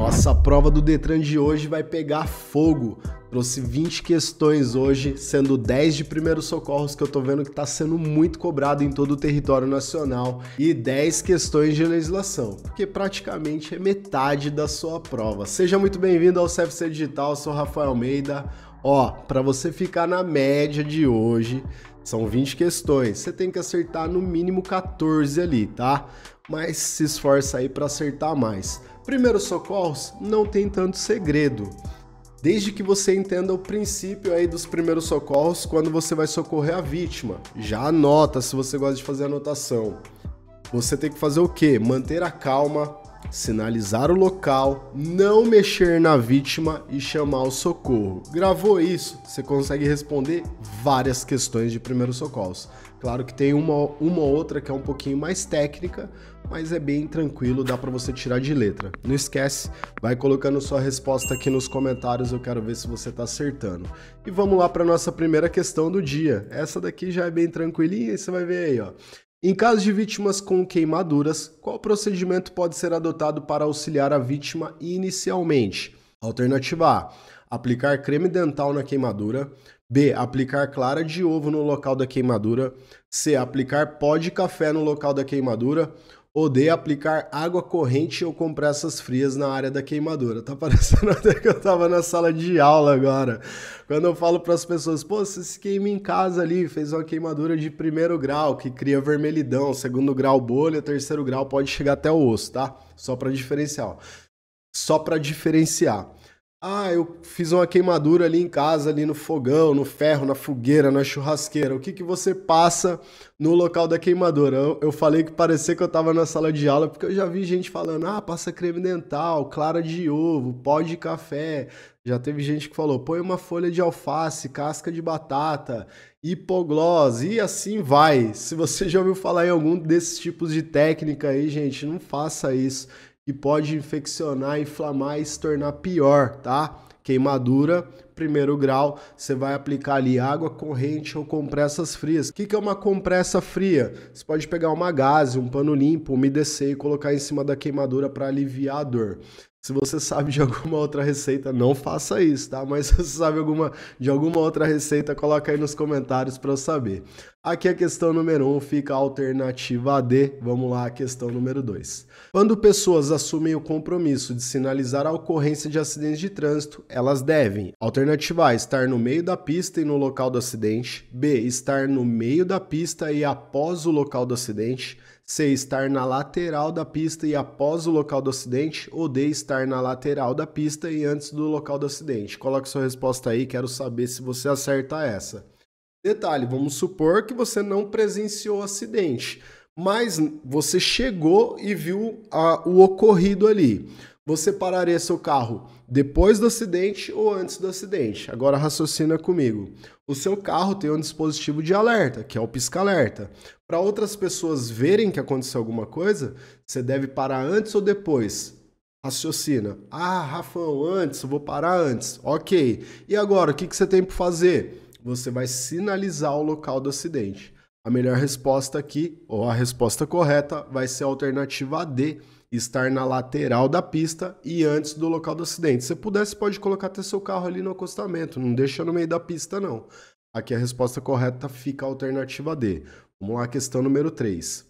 Nossa prova do Detran de hoje vai pegar fogo. Trouxe 20 questões hoje, sendo 10 de primeiros socorros, que eu tô vendo que tá sendo muito cobrado em todo o território nacional, e 10 questões de legislação, porque praticamente é metade da sua prova. Seja muito bem-vindo ao CFC Digital, eu sou Rafael Almeida. Ó, para você ficar na média de hoje, são 20 questões. Você tem que acertar no mínimo 14 ali, tá? Mas se esforça aí para acertar mais. Primeiros socorros não tem tanto segredo. Desde que você entenda o princípio aí dos primeiros socorros quando você vai socorrer a vítima. Já anota se você gosta de fazer anotação. Você tem que fazer o quê? Manter a calma, sinalizar o local, não mexer na vítima e chamar o socorro. Gravou isso? Você consegue responder várias questões de primeiros socorros. Claro que tem uma, uma outra que é um pouquinho mais técnica, mas é bem tranquilo, dá para você tirar de letra. Não esquece, vai colocando sua resposta aqui nos comentários, eu quero ver se você está acertando. E vamos lá para nossa primeira questão do dia. Essa daqui já é bem tranquilinha, você vai ver aí, ó. Em caso de vítimas com queimaduras, qual procedimento pode ser adotado para auxiliar a vítima inicialmente? Alternativa A: aplicar creme dental na queimadura. B. Aplicar clara de ovo no local da queimadura. C. Aplicar pó de café no local da queimadura. Odeio aplicar água corrente ou compressas frias na área da queimadura. Tá parecendo até que eu tava na sala de aula agora. Quando eu falo para as pessoas, pô, você se queima em casa ali, fez uma queimadura de primeiro grau, que cria vermelhidão, segundo grau bolha, terceiro grau pode chegar até o osso, tá? Só para diferenciar. Ó. Só para diferenciar. Ah, eu fiz uma queimadura ali em casa, ali no fogão, no ferro, na fogueira, na churrasqueira. O que, que você passa no local da queimadura? Eu, eu falei que parecia que eu estava na sala de aula, porque eu já vi gente falando: ah, passa creme dental, clara de ovo, pó de café. Já teve gente que falou: põe uma folha de alface, casca de batata, hipoglose, e assim vai. Se você já ouviu falar em algum desses tipos de técnica aí, gente, não faça isso e pode infeccionar, inflamar e se tornar pior, tá? Queimadura, primeiro grau, você vai aplicar ali água corrente ou compressas frias. O que, que é uma compressa fria? Você pode pegar uma gaze, um pano limpo, umedecer e colocar em cima da queimadura para aliviar a dor. Se você sabe de alguma outra receita, não faça isso, tá? Mas se você sabe alguma, de alguma outra receita, coloca aí nos comentários para eu saber. Aqui a questão número 1 um fica a alternativa D. Vamos lá, a questão número 2. Quando pessoas assumem o compromisso de sinalizar a ocorrência de acidentes de trânsito, elas devem: alternativa A, estar no meio da pista e no local do acidente, B, estar no meio da pista e após o local do acidente, C. Estar na lateral da pista e após o local do acidente. Ou D. Estar na lateral da pista e antes do local do acidente. Coloque sua resposta aí, quero saber se você acerta essa. Detalhe: vamos supor que você não presenciou o acidente, mas você chegou e viu a, o ocorrido ali você pararia seu carro depois do acidente ou antes do acidente? Agora raciocina comigo. O seu carro tem um dispositivo de alerta, que é o pisca-alerta. Para outras pessoas verem que aconteceu alguma coisa, você deve parar antes ou depois? Raciocina. Ah, Rafão, antes, vou parar antes. Ok. E agora, o que, que você tem para fazer? Você vai sinalizar o local do acidente. A melhor resposta aqui, ou a resposta correta, vai ser a alternativa D, estar na lateral da pista e antes do local do acidente. Se pudesse, pode colocar até seu carro ali no acostamento, não deixa no meio da pista, não. Aqui a resposta correta fica a alternativa D. Vamos lá, questão número 3.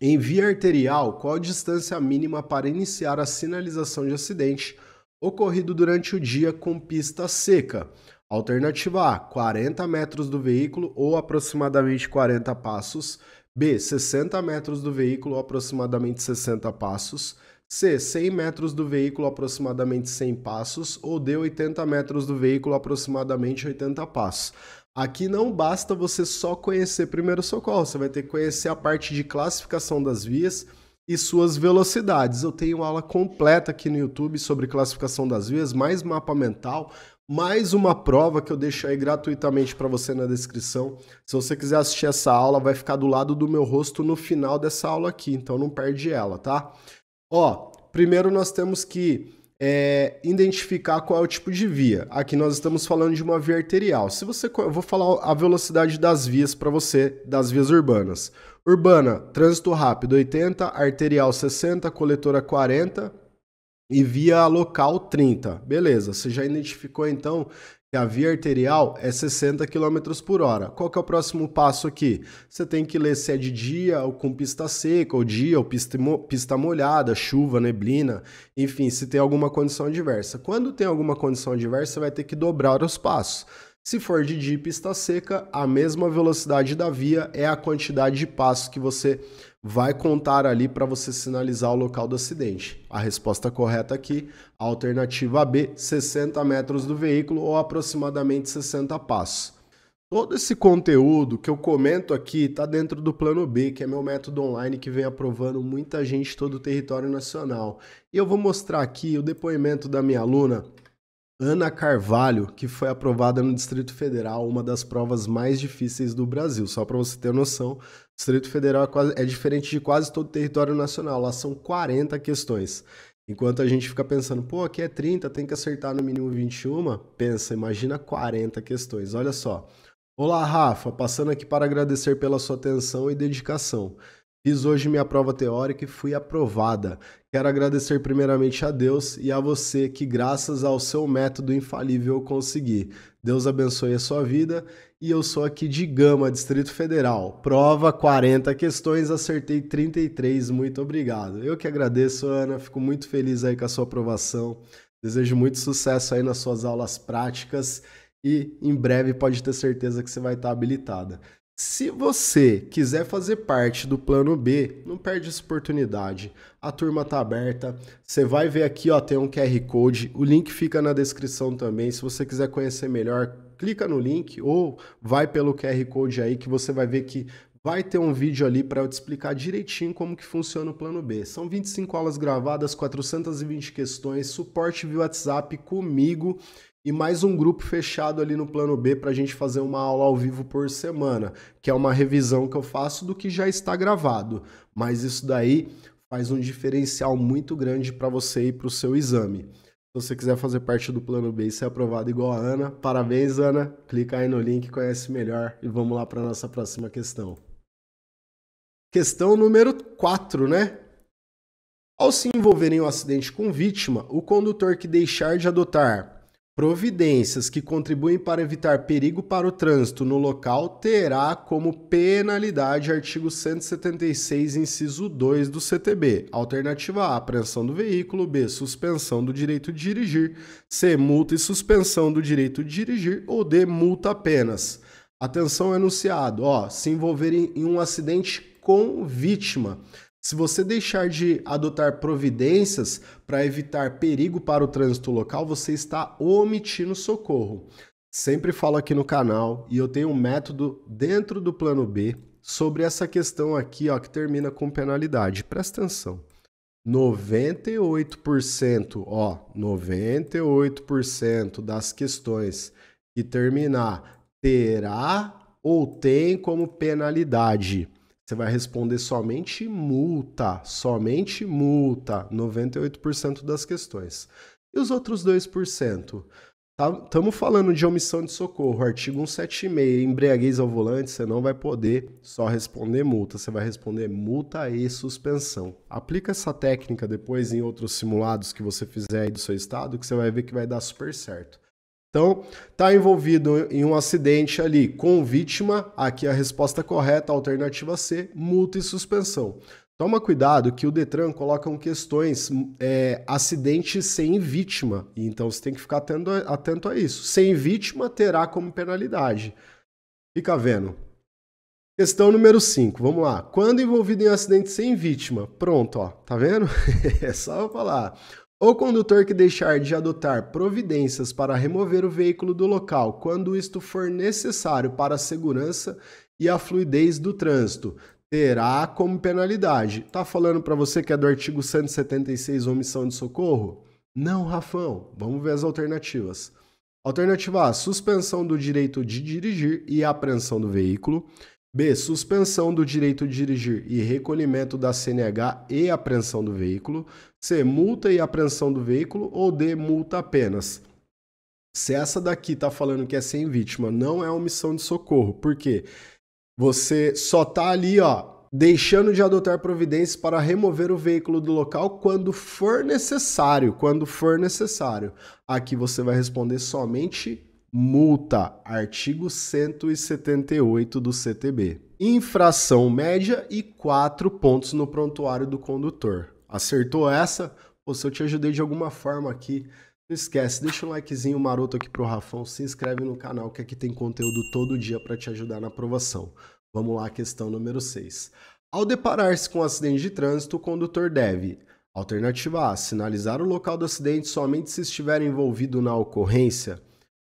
Em via arterial, qual a distância mínima para iniciar a sinalização de acidente ocorrido durante o dia com pista seca? Alternativa A, 40 metros do veículo ou aproximadamente 40 passos. B. 60 metros do veículo, aproximadamente 60 passos. C. 100 metros do veículo, aproximadamente 100 passos. Ou D. 80 metros do veículo, aproximadamente 80 passos. Aqui não basta você só conhecer primeiro socorro, você vai ter que conhecer a parte de classificação das vias e suas velocidades. Eu tenho aula completa aqui no YouTube sobre classificação das vias, mais mapa mental, mais uma prova que eu deixo aí gratuitamente para você na descrição. Se você quiser assistir essa aula, vai ficar do lado do meu rosto no final dessa aula aqui, então não perde ela, tá? Ó, primeiro nós temos que é, identificar qual é o tipo de via. Aqui nós estamos falando de uma via arterial. Se você, eu vou falar a velocidade das vias para você, das vias urbanas. Urbana, trânsito rápido 80, arterial 60, coletora 40, e via local 30. Beleza, você já identificou então que a via arterial é 60 km por hora. Qual que é o próximo passo aqui? Você tem que ler se é de dia ou com pista seca, ou dia, ou pista, pista molhada, chuva, neblina, enfim, se tem alguma condição adversa. Quando tem alguma condição adversa, você vai ter que dobrar os passos. Se for de dia pista seca, a mesma velocidade da via é a quantidade de passos que você vai contar ali para você sinalizar o local do acidente. A resposta correta aqui, alternativa B, 60 metros do veículo ou aproximadamente 60 passos. Todo esse conteúdo que eu comento aqui está dentro do Plano B, que é meu método online que vem aprovando muita gente todo o território nacional. E eu vou mostrar aqui o depoimento da minha aluna Ana Carvalho, que foi aprovada no Distrito Federal, uma das provas mais difíceis do Brasil. Só para você ter noção, Distrito Federal é, quase, é, diferente de quase todo o território nacional. Lá são 40 questões. Enquanto a gente fica pensando, pô, aqui é 30, tem que acertar no mínimo 21, pensa, imagina 40 questões. Olha só. Olá, Rafa, passando aqui para agradecer pela sua atenção e dedicação. Fiz hoje minha prova teórica e fui aprovada. Quero agradecer primeiramente a Deus e a você que, graças ao seu método infalível, eu consegui. Deus abençoe a sua vida. E eu sou aqui de Gama, Distrito Federal. Prova 40 questões, acertei 33. Muito obrigado. Eu que agradeço, Ana. Fico muito feliz aí com a sua aprovação. Desejo muito sucesso aí nas suas aulas práticas e em breve pode ter certeza que você vai estar habilitada. Se você quiser fazer parte do plano B, não perde essa oportunidade. A turma tá aberta. Você vai ver aqui, ó, tem um QR Code. O link fica na descrição também. Se você quiser conhecer melhor, clica no link ou vai pelo QR Code aí que você vai ver que vai ter um vídeo ali para eu te explicar direitinho como que funciona o plano B. São 25 aulas gravadas, 420 questões, suporte via WhatsApp comigo e mais um grupo fechado ali no plano B para a gente fazer uma aula ao vivo por semana, que é uma revisão que eu faço do que já está gravado. Mas isso daí faz um diferencial muito grande para você ir para o seu exame. Se você quiser fazer parte do plano B e ser aprovado igual a Ana, parabéns, Ana. Clica aí no link, conhece melhor e vamos lá para a nossa próxima questão. Questão número 4, né? Ao se envolver em um acidente com vítima, o condutor que deixar de adotar Providências que contribuem para evitar perigo para o trânsito no local terá como penalidade artigo 176, inciso 2 do CTB. Alternativa A, apreensão do veículo, B, suspensão do direito de dirigir, C, multa e suspensão do direito de dirigir ou D, multa apenas. Atenção enunciado, ó, se envolverem em um acidente com vítima. Se você deixar de adotar providências para evitar perigo para o trânsito local, você está omitindo socorro. Sempre falo aqui no canal e eu tenho um método dentro do plano B sobre essa questão aqui, ó, que termina com penalidade. Presta atenção. 98%, ó, 98% das questões que terminar terá ou tem como penalidade você vai responder somente multa, somente multa, 98% das questões. E os outros 2%? Estamos tá, falando de omissão de socorro, artigo 176, embriaguez ao volante, você não vai poder só responder multa, você vai responder multa e suspensão. Aplica essa técnica depois em outros simulados que você fizer aí do seu estado, que você vai ver que vai dar super certo. Então, está envolvido em um acidente ali com vítima, aqui é a resposta correta, alternativa C, multa e suspensão. Toma cuidado que o Detran coloca questões é, acidente sem vítima, então você tem que ficar atento a, atento a isso. Sem vítima terá como penalidade. Fica vendo. Questão número 5, vamos lá. Quando envolvido em acidente sem vítima? Pronto, ó, tá vendo? é só eu falar. O condutor que deixar de adotar providências para remover o veículo do local quando isto for necessário para a segurança e a fluidez do trânsito terá como penalidade. Tá falando para você que é do artigo 176 omissão de socorro? Não, Rafão. Vamos ver as alternativas. Alternativa A: suspensão do direito de dirigir e apreensão do veículo. B. Suspensão do direito de dirigir e recolhimento da CNH e apreensão do veículo. C. Multa e apreensão do veículo. Ou D. Multa apenas. Se essa daqui tá falando que é sem vítima, não é omissão de socorro, porque você só tá ali, ó, deixando de adotar providências para remover o veículo do local quando for necessário, quando for necessário. Aqui você vai responder somente multa, artigo 178 do CTB. Infração média e quatro pontos no prontuário do condutor. Acertou essa? ou se eu te ajudei de alguma forma aqui, não esquece, deixa um likezinho maroto aqui pro Rafão, se inscreve no canal que aqui tem conteúdo todo dia para te ajudar na aprovação. Vamos lá, questão número 6. Ao deparar-se com um acidente de trânsito, o condutor deve Alternativa A. Sinalizar o local do acidente somente se estiver envolvido na ocorrência.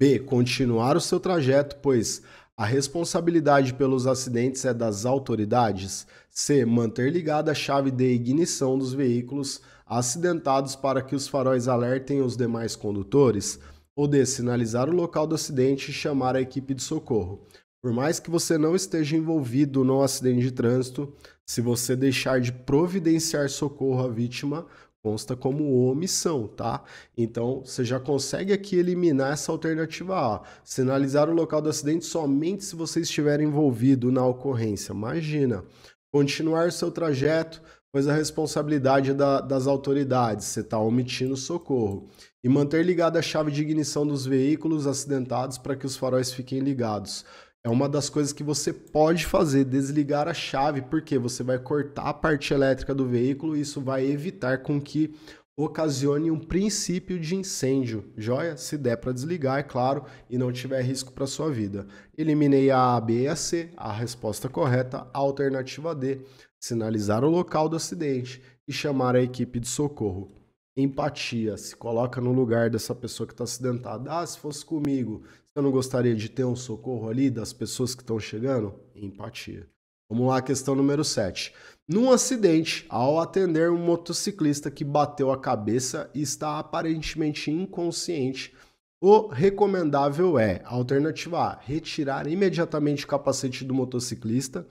B. Continuar o seu trajeto, pois a responsabilidade pelos acidentes é das autoridades. C. Manter ligada a chave de ignição dos veículos acidentados para que os faróis alertem os demais condutores. Ou D. Sinalizar o local do acidente e chamar a equipe de socorro. Por mais que você não esteja envolvido no acidente de trânsito, se você deixar de providenciar socorro à vítima, consta como omissão, tá? Então, você já consegue aqui eliminar essa alternativa A. Sinalizar o local do acidente somente se você estiver envolvido na ocorrência. Imagina. Continuar seu trajeto, pois a responsabilidade da, das autoridades, você está omitindo socorro. E manter ligada a chave de ignição dos veículos acidentados para que os faróis fiquem ligados. É uma das coisas que você pode fazer, desligar a chave, porque você vai cortar a parte elétrica do veículo e isso vai evitar com que ocasione um princípio de incêndio. Joia? Se der para desligar, é claro, e não tiver risco para sua vida. Eliminei a A, B e a C, a resposta correta, a alternativa D, sinalizar o local do acidente e chamar a equipe de socorro empatia, se coloca no lugar dessa pessoa que está acidentada. Ah, se fosse comigo, eu não gostaria de ter um socorro ali das pessoas que estão chegando? Empatia. Vamos lá, questão número 7. Num acidente, ao atender um motociclista que bateu a cabeça e está aparentemente inconsciente, o recomendável é: alternativa A, retirar imediatamente o capacete do motociclista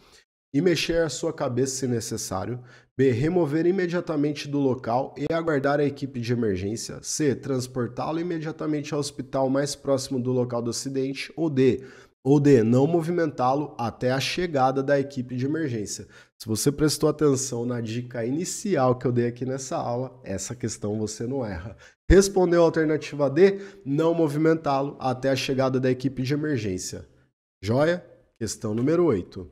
e mexer a sua cabeça se necessário. B. Remover imediatamente do local e aguardar a equipe de emergência. C. Transportá-lo imediatamente ao hospital mais próximo do local do acidente. Ou D. Ou D. Não movimentá-lo até a chegada da equipe de emergência. Se você prestou atenção na dica inicial que eu dei aqui nessa aula, essa questão você não erra. Respondeu a alternativa D. Não movimentá-lo até a chegada da equipe de emergência. Joia? Questão número 8.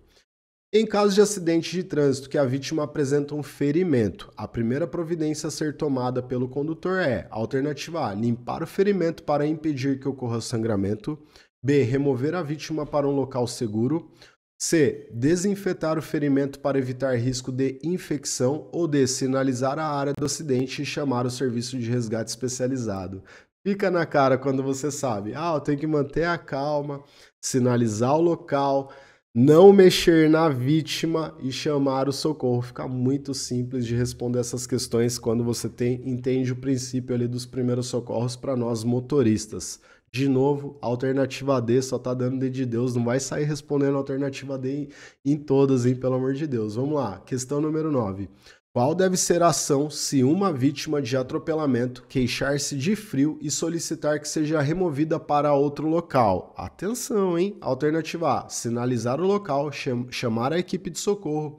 Em caso de acidente de trânsito que a vítima apresenta um ferimento, a primeira providência a ser tomada pelo condutor é: alternativa A, limpar o ferimento para impedir que ocorra sangramento, B, remover a vítima para um local seguro, C, desinfetar o ferimento para evitar risco de infecção, ou D, sinalizar a área do acidente e chamar o serviço de resgate especializado. Fica na cara quando você sabe: ah, eu tenho que manter a calma, sinalizar o local não mexer na vítima e chamar o socorro. Fica muito simples de responder essas questões quando você tem, entende o princípio ali dos primeiros socorros para nós motoristas. De novo, alternativa D só tá dando D de Deus, não vai sair respondendo alternativa D em, em todas, hein, pelo amor de Deus. Vamos lá, questão número 9. Qual deve ser a ação se uma vítima de atropelamento queixar-se de frio e solicitar que seja removida para outro local? Atenção, hein? Alternativa A: sinalizar o local, chamar a equipe de socorro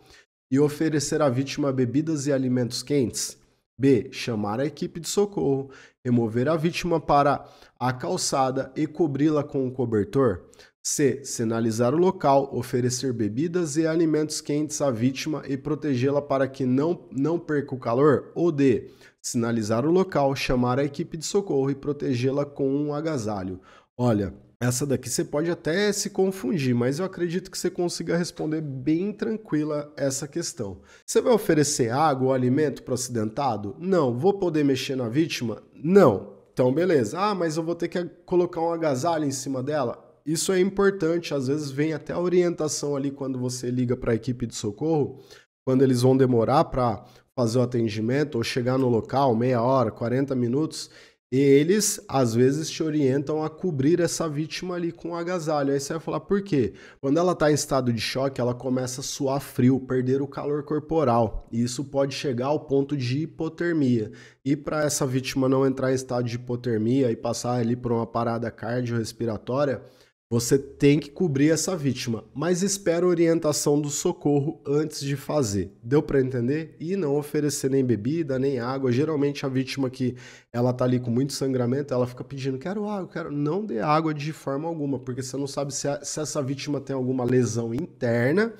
e oferecer à vítima bebidas e alimentos quentes. B. Chamar a equipe de socorro, remover a vítima para a calçada e cobri-la com um cobertor. C. Sinalizar o local, oferecer bebidas e alimentos quentes à vítima e protegê-la para que não, não perca o calor. Ou D. Sinalizar o local, chamar a equipe de socorro e protegê-la com um agasalho. Olha, essa daqui você pode até se confundir, mas eu acredito que você consiga responder bem tranquila essa questão. Você vai oferecer água ou alimento para o acidentado? Não. Vou poder mexer na vítima? Não. Então, beleza. Ah, mas eu vou ter que colocar um agasalho em cima dela? isso é importante, às vezes vem até a orientação ali quando você liga para a equipe de socorro, quando eles vão demorar para fazer o atendimento ou chegar no local, meia hora, 40 minutos, e eles às vezes te orientam a cobrir essa vítima ali com um agasalho. Aí você vai falar por quê? Quando ela está em estado de choque, ela começa a suar frio, perder o calor corporal, e isso pode chegar ao ponto de hipotermia. E para essa vítima não entrar em estado de hipotermia e passar ali por uma parada cardiorrespiratória, respiratória você tem que cobrir essa vítima, mas espera orientação do socorro antes de fazer. Deu para entender? E não oferecer nem bebida, nem água. Geralmente a vítima que ela tá ali com muito sangramento, ela fica pedindo: "Quero água, quero". Não dê água de forma alguma, porque você não sabe se, a, se essa vítima tem alguma lesão interna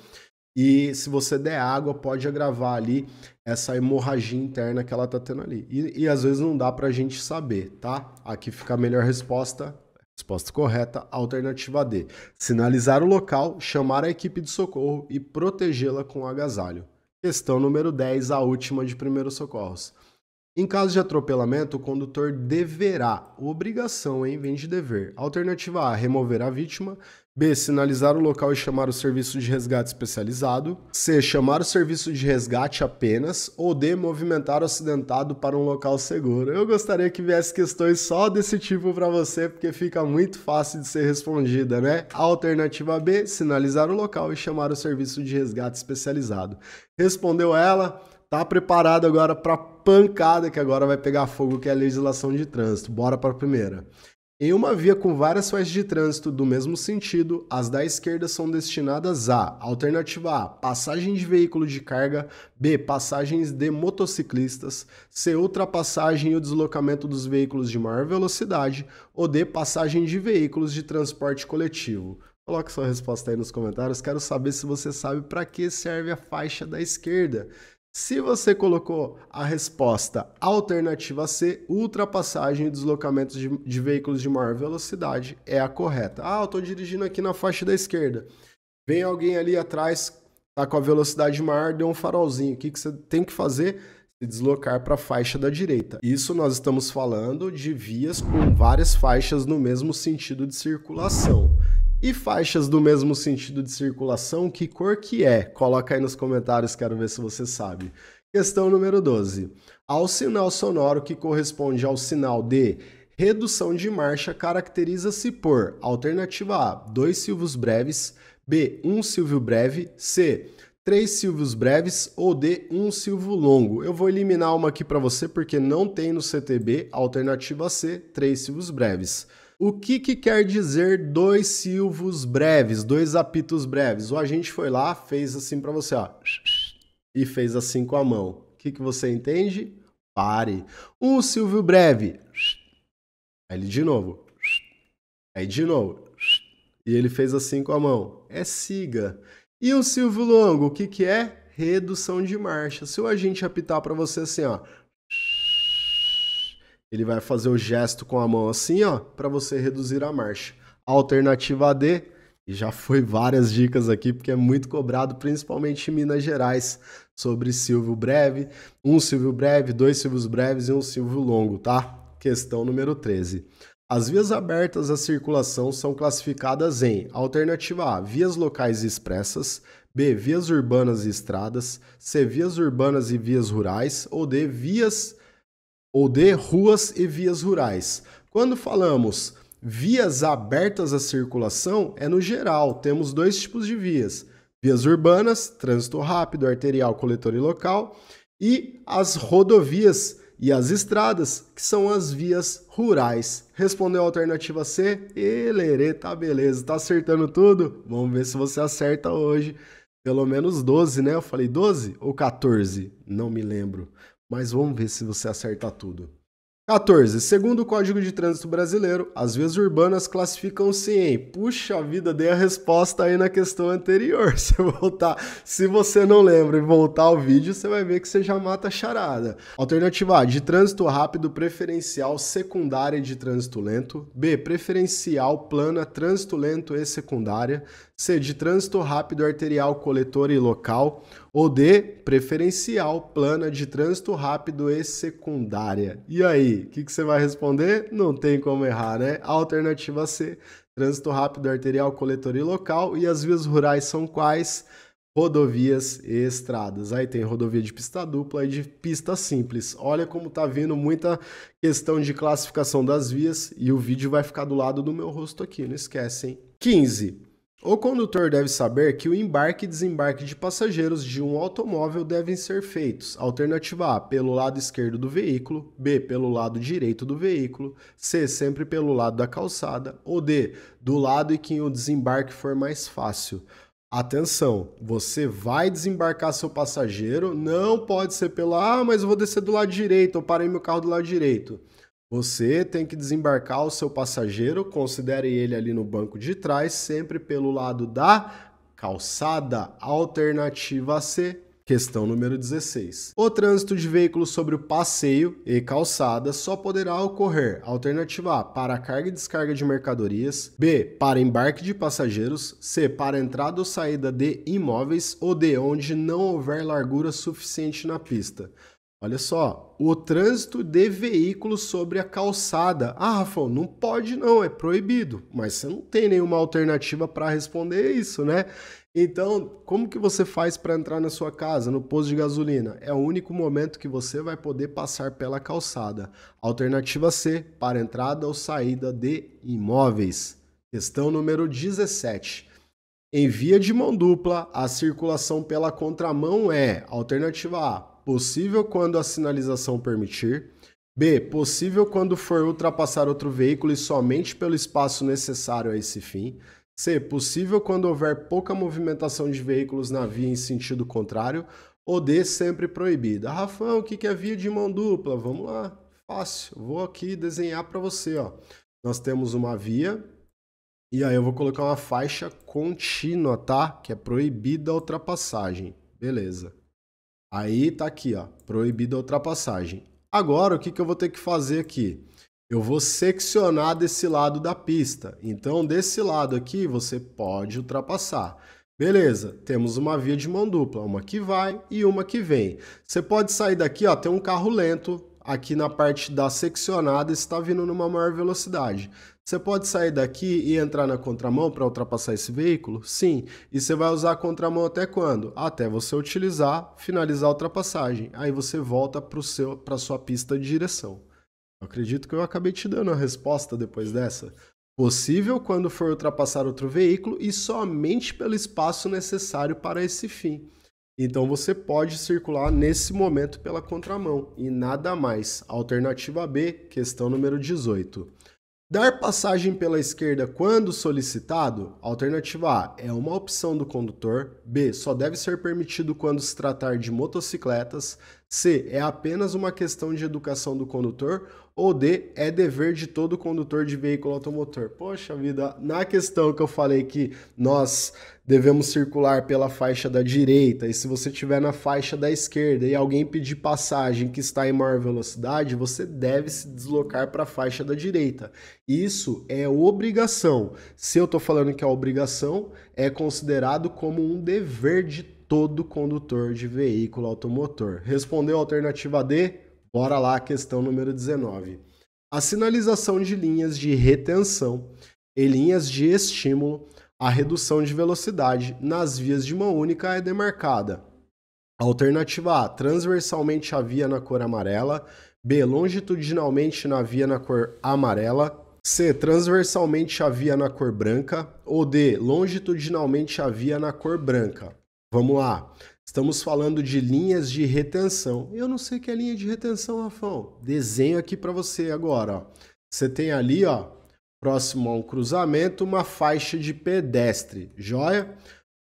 e se você der água, pode agravar ali essa hemorragia interna que ela tá tendo ali. E, e às vezes não dá pra gente saber, tá? Aqui fica a melhor resposta Resposta correta, alternativa D. Sinalizar o local, chamar a equipe de socorro e protegê-la com um agasalho. Questão número 10, a última de primeiros socorros. Em caso de atropelamento, o condutor deverá, obrigação, hein, vem de dever. Alternativa A, remover a vítima. B. Sinalizar o local e chamar o serviço de resgate especializado. C. Chamar o serviço de resgate apenas. Ou D. Movimentar o acidentado para um local seguro. Eu gostaria que viesse questões só desse tipo para você, porque fica muito fácil de ser respondida, né? Alternativa B. Sinalizar o local e chamar o serviço de resgate especializado. Respondeu ela? Tá preparado agora para pancada que agora vai pegar fogo, que é a legislação de trânsito. Bora para a primeira. Em uma via com várias faixas de trânsito do mesmo sentido, as da esquerda são destinadas a: alternativa A, passagem de veículo de carga, B, passagens de motociclistas, C, ultrapassagem e o deslocamento dos veículos de maior velocidade, ou D, passagem de veículos de transporte coletivo. Coloque sua resposta aí nos comentários, quero saber se você sabe para que serve a faixa da esquerda. Se você colocou a resposta alternativa C, ultrapassagem e deslocamentos de, de veículos de maior velocidade é a correta. Ah, eu estou dirigindo aqui na faixa da esquerda. Vem alguém ali atrás, tá com a velocidade maior, deu um farolzinho. O que, que você tem que fazer? se deslocar para a faixa da direita. Isso nós estamos falando de vias com várias faixas no mesmo sentido de circulação. E faixas do mesmo sentido de circulação, que cor que é? Coloca aí nos comentários, quero ver se você sabe. Questão número 12. Ao sinal sonoro que corresponde ao sinal de redução de marcha caracteriza-se por alternativa A, dois silvos breves, B, um silvio breve, C, três silvos breves ou D, um silvo longo. Eu vou eliminar uma aqui para você porque não tem no CTB, alternativa C, três silvos breves. O que, que quer dizer dois silvos breves, dois apitos breves? O agente foi lá, fez assim para você, ó, e fez assim com a mão. O que, que você entende? Pare. Um silvio breve. Aí ele de novo. Aí de novo. E ele fez assim com a mão. É siga. E um silvio longo, o que, que é? Redução de marcha. Se o agente apitar para você assim, ó. Ele vai fazer o gesto com a mão assim, ó, para você reduzir a marcha. Alternativa D, e já foi várias dicas aqui, porque é muito cobrado, principalmente em Minas Gerais, sobre silvio breve, um silvio breve, dois silvios breves e um silvio longo, tá? Questão número 13. As vias abertas à circulação são classificadas em alternativa A, vias locais expressas, B, vias urbanas e estradas, C, vias urbanas e vias rurais, ou D, vias ou D, ruas e vias rurais. Quando falamos vias abertas à circulação, é no geral, temos dois tipos de vias: vias urbanas, trânsito rápido, arterial, coletor e local, e as rodovias e as estradas, que são as vias rurais. Respondeu a alternativa C? Elerê, tá beleza, tá acertando tudo? Vamos ver se você acerta hoje. Pelo menos 12, né? Eu falei 12 ou 14? Não me lembro mas vamos ver se você acerta tudo. 14. Segundo o Código de Trânsito Brasileiro, as vias urbanas classificam-se em. Puxa vida, dei a resposta aí na questão anterior. Se voltar, se você não lembra e voltar ao vídeo, você vai ver que você já mata a charada. Alternativa A: de trânsito rápido preferencial secundária de trânsito lento. B: preferencial plana trânsito lento e secundária. C: de trânsito rápido arterial coletor e local ou D, preferencial plana de trânsito rápido e secundária. E aí, o que, que você vai responder? Não tem como errar, né? Alternativa C, trânsito rápido arterial, coletor e local. E as vias rurais são quais? rodovias e estradas. Aí tem rodovia de pista dupla e de pista simples. Olha como tá vindo muita questão de classificação das vias e o vídeo vai ficar do lado do meu rosto aqui, não esquece, hein? 15. O condutor deve saber que o embarque e desembarque de passageiros de um automóvel devem ser feitos, alternativa A, pelo lado esquerdo do veículo, B, pelo lado direito do veículo, C, sempre pelo lado da calçada, ou D, do lado em que o desembarque for mais fácil. Atenção, você vai desembarcar seu passageiro, não pode ser pelo, ah, mas eu vou descer do lado direito, eu parei meu carro do lado direito. Você tem que desembarcar o seu passageiro, considere ele ali no banco de trás, sempre pelo lado da calçada alternativa C. Questão número 16. O trânsito de veículos sobre o passeio e calçada só poderá ocorrer: alternativa A, para carga e descarga de mercadorias, B, para embarque de passageiros, C, para entrada ou saída de imóveis, ou D, onde não houver largura suficiente na pista. Olha só, o trânsito de veículos sobre a calçada. Ah, Rafael, não pode não, é proibido. Mas você não tem nenhuma alternativa para responder isso, né? Então, como que você faz para entrar na sua casa, no posto de gasolina? É o único momento que você vai poder passar pela calçada. Alternativa C, para entrada ou saída de imóveis. Questão número 17. Em via de mão dupla, a circulação pela contramão é alternativa A, Possível quando a sinalização permitir. B. Possível quando for ultrapassar outro veículo e somente pelo espaço necessário a esse fim. C. Possível quando houver pouca movimentação de veículos na via em sentido contrário. Ou D. Sempre proibida. Rafão, o que é via de mão dupla? Vamos lá. Fácil. Vou aqui desenhar para você. Ó. Nós temos uma via e aí eu vou colocar uma faixa contínua, tá? Que é proibida a ultrapassagem. Beleza. Aí tá aqui, ó, proibida a ultrapassagem. Agora, o que, que eu vou ter que fazer aqui? Eu vou seccionar desse lado da pista. Então, desse lado aqui, você pode ultrapassar. Beleza, temos uma via de mão dupla, uma que vai e uma que vem. Você pode sair daqui, ó, tem um carro lento aqui na parte da seccionada está vindo numa maior velocidade. Você pode sair daqui e entrar na contramão para ultrapassar esse veículo? Sim. E você vai usar a contramão até quando? Até você utilizar, finalizar a ultrapassagem. Aí você volta para a sua pista de direção. Eu acredito que eu acabei te dando a resposta depois dessa. Possível quando for ultrapassar outro veículo e somente pelo espaço necessário para esse fim. Então você pode circular nesse momento pela contramão e nada mais. Alternativa B, questão número 18. Dar passagem pela esquerda quando solicitado? Alternativa A é uma opção do condutor. B só deve ser permitido quando se tratar de motocicletas. C é apenas uma questão de educação do condutor. Ou D é dever de todo condutor de veículo automotor. Poxa vida, na questão que eu falei que nós devemos circular pela faixa da direita, e se você estiver na faixa da esquerda e alguém pedir passagem que está em maior velocidade, você deve se deslocar para a faixa da direita. Isso é obrigação. Se eu estou falando que é obrigação, é considerado como um dever de todo condutor de veículo automotor. Respondeu a alternativa D? Bora lá, questão número 19. A sinalização de linhas de retenção e linhas de estímulo a redução de velocidade nas vias de mão única é demarcada. Alternativa A, transversalmente a via na cor amarela. B, longitudinalmente na via na cor amarela. C, transversalmente a via na cor branca. Ou D, longitudinalmente a via na cor branca. Vamos lá. Estamos falando de linhas de retenção. Eu não sei o que é linha de retenção, Rafão. Desenho aqui para você agora. Ó. Você tem ali, ó, próximo a um cruzamento, uma faixa de pedestre. Joia?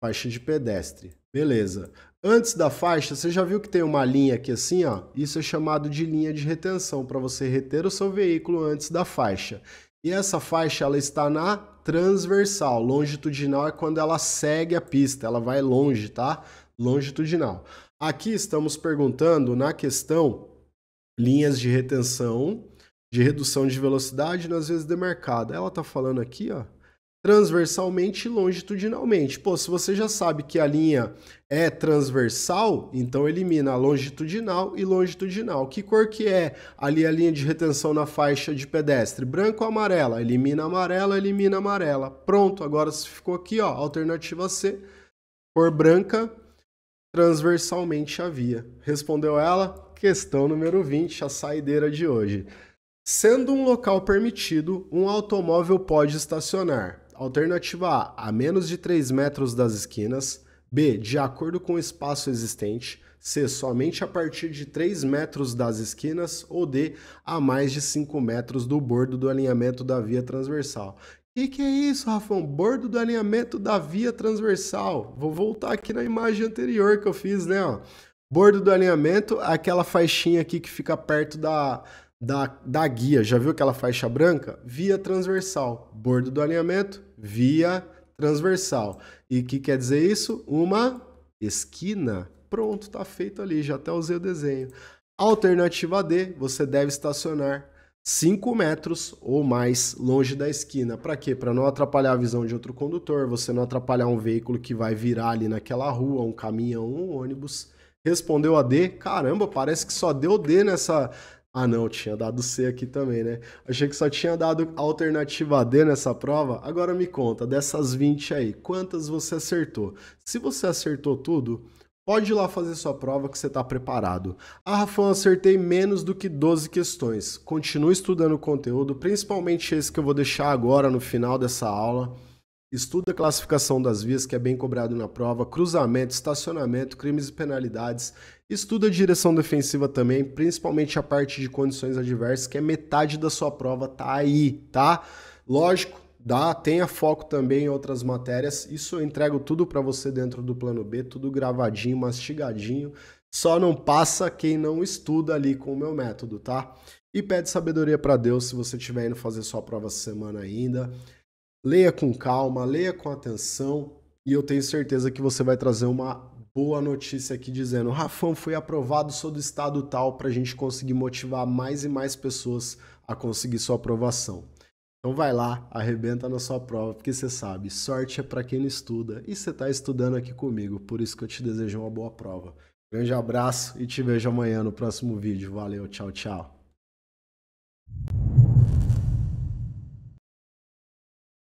Faixa de pedestre. Beleza. Antes da faixa, você já viu que tem uma linha aqui assim, ó? Isso é chamado de linha de retenção, para você reter o seu veículo antes da faixa. E essa faixa ela está na transversal. Longitudinal é quando ela segue a pista, ela vai longe, tá? Longitudinal. Aqui estamos perguntando na questão linhas de retenção de redução de velocidade nas né, vezes demarcada. Ela está falando aqui, ó, transversalmente e longitudinalmente. Pô, se você já sabe que a linha é transversal, então elimina a longitudinal e longitudinal. Que cor que é ali a linha de retenção na faixa de pedestre? Branco ou amarela? Elimina amarela, elimina amarela. Pronto, agora se ficou aqui, ó, alternativa C, cor branca, transversalmente a via. Respondeu ela? Questão número 20, a saideira de hoje. Sendo um local permitido, um automóvel pode estacionar. Alternativa A, a menos de 3 metros das esquinas. B, de acordo com o espaço existente. C, somente a partir de 3 metros das esquinas. Ou D, a mais de 5 metros do bordo do alinhamento da via transversal. O que, que é isso, Rafão? Bordo do alinhamento da via transversal. Vou voltar aqui na imagem anterior que eu fiz, né? Ó. Bordo do alinhamento, aquela faixinha aqui que fica perto da, da, da guia, já viu aquela faixa branca? Via transversal. Bordo do alinhamento, via transversal. E o que quer dizer isso? Uma esquina. Pronto, está feito ali, já até usei o desenho. Alternativa D, você deve estacionar 5 metros ou mais longe da esquina. Para quê? Para não atrapalhar a visão de outro condutor, você não atrapalhar um veículo que vai virar ali naquela rua, um caminhão, um ônibus. Respondeu a D? Caramba, parece que só deu D nessa, ah, não, tinha dado C aqui também, né? Achei que só tinha dado alternativa D nessa prova. Agora me conta, dessas 20 aí, quantas você acertou? Se você acertou tudo, pode ir lá fazer sua prova que você está preparado. Ah, Rafão, acertei menos do que 12 questões. Continue estudando o conteúdo, principalmente esse que eu vou deixar agora no final dessa aula. Estuda a classificação das vias que é bem cobrado na prova, cruzamento, estacionamento, crimes e penalidades. Estuda a direção defensiva também, principalmente a parte de condições adversas, que é metade da sua prova tá aí, tá? Lógico, dá, tenha foco também em outras matérias. Isso eu entrego tudo para você dentro do plano B, tudo gravadinho, mastigadinho. Só não passa quem não estuda ali com o meu método, tá? E pede sabedoria para Deus se você estiver indo fazer sua prova essa semana ainda. Leia com calma, leia com atenção e eu tenho certeza que você vai trazer uma boa notícia aqui dizendo: Rafão, fui aprovado, sou do estado tal, para a gente conseguir motivar mais e mais pessoas a conseguir sua aprovação. Então vai lá, arrebenta na sua prova, porque você sabe, sorte é para quem não estuda e você está estudando aqui comigo, por isso que eu te desejo uma boa prova. Grande abraço e te vejo amanhã no próximo vídeo. Valeu, tchau, tchau.